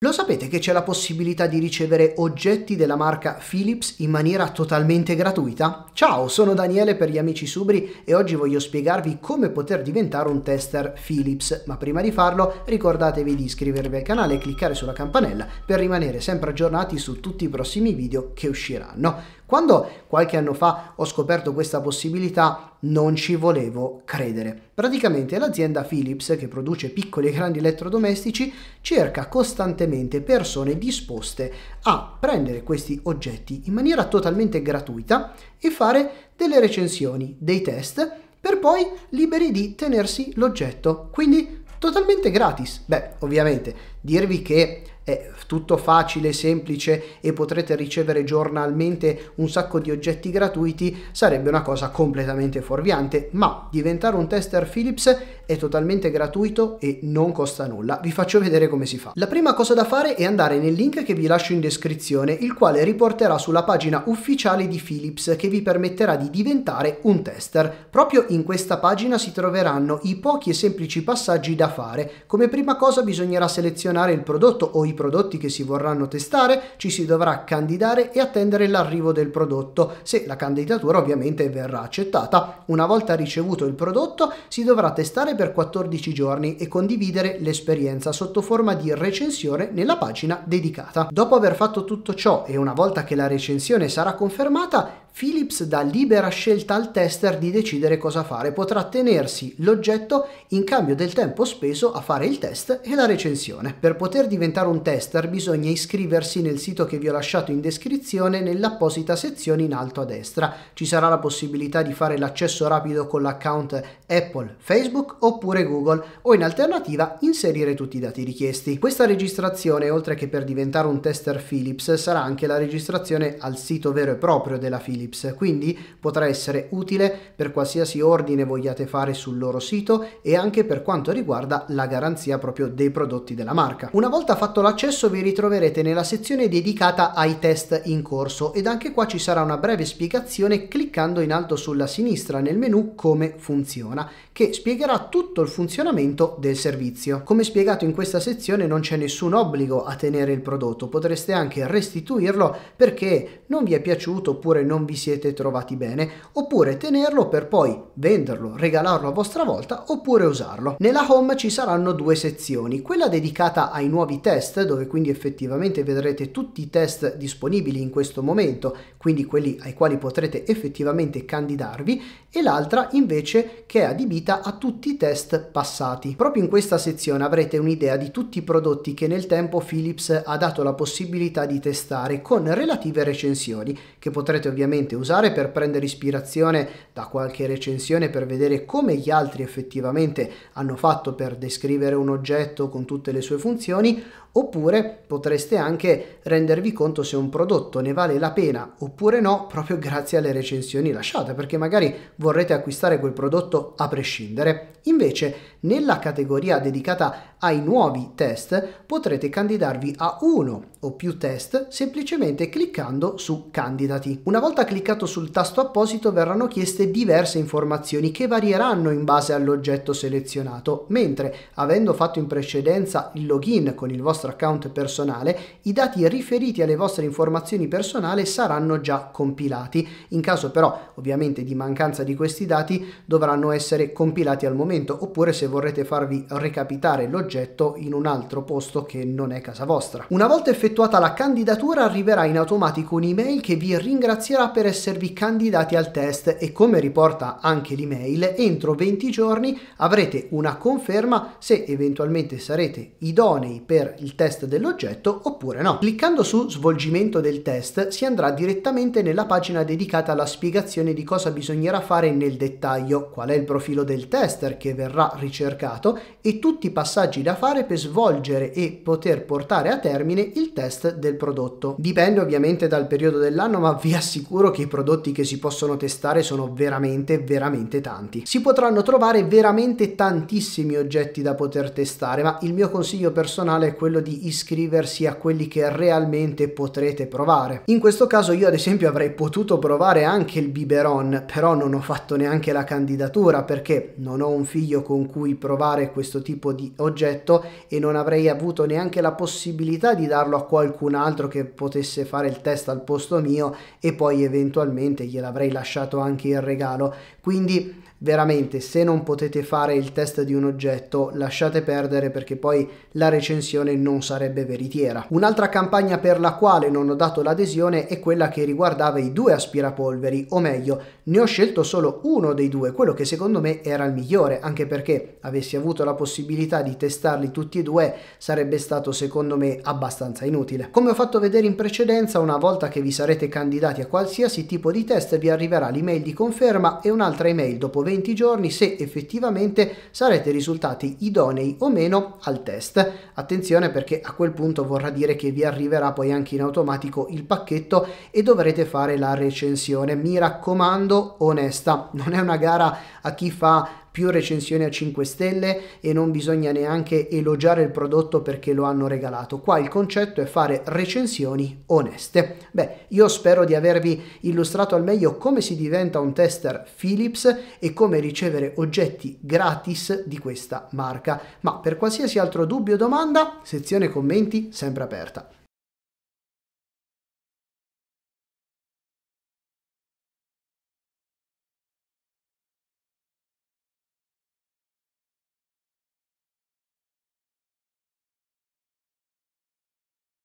Lo sapete che c'è la possibilità di ricevere oggetti della marca Philips in maniera totalmente gratuita? Ciao, sono Daniele per gli amici Subri e oggi voglio spiegarvi come poter diventare un tester Philips, ma prima di farlo ricordatevi di iscrivervi al canale e cliccare sulla campanella per rimanere sempre aggiornati su tutti i prossimi video che usciranno. Quando qualche anno fa ho scoperto questa possibilità non ci volevo credere. Praticamente l'azienda Philips, che produce piccoli e grandi elettrodomestici, cerca costantemente persone disposte a prendere questi oggetti in maniera totalmente gratuita e fare delle recensioni, dei test, per poi liberi di tenersi l'oggetto. Quindi totalmente gratis. Beh, ovviamente dirvi che è tutto facile, semplice e potrete ricevere giornalmente un sacco di oggetti gratuiti, sarebbe una cosa completamente fuorviante, ma diventare un tester Philips è totalmente gratuito e non costa nulla. Vi faccio vedere come si fa. La prima cosa da fare è andare nel link che vi lascio in descrizione, il quale riporterà sulla pagina ufficiale di Philips che vi permetterà di diventare un tester. Proprio in questa pagina si troveranno i pochi e semplici passaggi da fare. Come prima cosa bisognerà selezionare il prodotto o i prodotti che si vorranno testare, ci si dovrà candidare e attendere l'arrivo del prodotto, se la candidatura ovviamente verrà accettata. Una volta ricevuto il prodotto si dovrà testare per 14 giorni e condividere l'esperienza sotto forma di recensione nella pagina dedicata. Dopo aver fatto tutto ciò e una volta che la recensione sarà confermata, Philips dà libera scelta al tester di decidere cosa fare, potrà tenersi l'oggetto in cambio del tempo speso a fare il test e la recensione. Per poter diventare un tester bisogna iscriversi nel sito che vi ho lasciato in descrizione nell'apposita sezione in alto a destra. Ci sarà la possibilità di fare l'accesso rapido con l'account Apple, Facebook oppure Google o in alternativa inserire tutti i dati richiesti. Questa registrazione, oltre che per diventare un tester Philips, sarà anche la registrazione al sito vero e proprio della Philips Philips, quindi potrà essere utile per qualsiasi ordine vogliate fare sul loro sito e anche per quanto riguarda la garanzia proprio dei prodotti della marca. Una volta fatto l'accesso vi ritroverete nella sezione dedicata ai test in corso ed anche qua ci sarà una breve spiegazione cliccando in alto sulla sinistra nel menu come funziona, che spiegherà tutto il funzionamento del servizio. Come spiegato in questa sezione non c'è nessun obbligo a tenere il prodotto, potreste anche restituirlo perché non vi è piaciuto oppure non vi siete trovati bene, oppure tenerlo per poi venderlo, regalarlo a vostra volta, oppure usarlo. Nella home ci saranno due sezioni, quella dedicata ai nuovi test, dove quindi effettivamente vedrete tutti i test disponibili in questo momento, quindi quelli ai quali potrete effettivamente candidarvi, e l'altra invece che è adibita a tutti i test passati. Proprio in questa sezione avrete un'idea di tutti i prodotti che nel tempo Philips ha dato la possibilità di testare con relative recensioni, che potrete ovviamente probabilmente usare per prendere ispirazione da qualche recensione per vedere come gli altri effettivamente hanno fatto per descrivere un oggetto con tutte le sue funzioni Oppure potreste anche rendervi conto se un prodotto ne vale la pena oppure no proprio grazie alle recensioni lasciate, perché magari vorrete acquistare quel prodotto a prescindere. Invece, nella categoria dedicata ai nuovi test, potrete candidarvi a uno o più test semplicemente cliccando su Candidati. Una volta cliccato sul tasto apposito verranno chieste diverse informazioni che varieranno in base all'oggetto selezionato, mentre avendo fatto in precedenza il login con il vostro vostro account personale, i dati riferiti alle vostre informazioni personali saranno già compilati. In caso però ovviamente di mancanza di questi dati dovranno essere compilati al momento oppure se vorrete farvi recapitare l'oggetto in un altro posto che non è casa vostra. Una volta effettuata la candidatura arriverà in automatico un'email che vi ringrazierà per esservi candidati al test e come riporta anche l'email entro 20 giorni avrete una conferma se eventualmente sarete idonei per il test dell'oggetto oppure no. Cliccando su svolgimento del test si andrà direttamente nella pagina dedicata alla spiegazione di cosa bisognerà fare nel dettaglio, qual è il profilo del tester che verrà ricercato e tutti i passaggi da fare per svolgere e poter portare a termine il test del prodotto. Dipende ovviamente dal periodo dell'anno ma vi assicuro che i prodotti che si possono testare sono veramente veramente tanti. Si potranno trovare veramente tantissimi oggetti da poter testare ma il mio consiglio personale è quello quello di iscriversi a quelli che realmente potrete provare. In questo caso io ad esempio avrei potuto provare anche il biberon, però non ho fatto neanche la candidatura perché non ho un figlio con cui provare questo tipo di oggetto e non avrei avuto neanche la possibilità di darlo a qualcun altro che potesse fare il test al posto mio e poi eventualmente gliel'avrei lasciato anche il regalo. Quindi veramente se non potete fare il test di un oggetto lasciate perdere perché poi la recensione non non sarebbe veritiera. Un'altra campagna per la quale non ho dato l'adesione è quella che riguardava i due aspirapolveri, o meglio, ne ho scelto solo uno dei due, quello che secondo me era il migliore, anche perché avessi avuto la possibilità di testarli tutti e due sarebbe stato secondo me abbastanza inutile. Come ho fatto vedere in precedenza, una volta che vi sarete candidati a qualsiasi tipo di test vi arriverà l'email di conferma e un'altra email dopo 20 giorni se effettivamente sarete risultati idonei o meno al test. Attenzione perché a quel punto vorrà dire che vi arriverà poi anche in automatico il pacchetto e dovrete fare la recensione. Mi raccomando, onesta, non è una gara a chi fa più recensioni a 5 stelle e non bisogna neanche elogiare il prodotto perché lo hanno regalato. Qua il concetto è fare recensioni oneste. Beh, io spero di avervi illustrato al meglio come si diventa un tester Philips e come ricevere oggetti gratis di questa marca. Ma per qualsiasi altro dubbio o domanda, sezione commenti sempre aperta.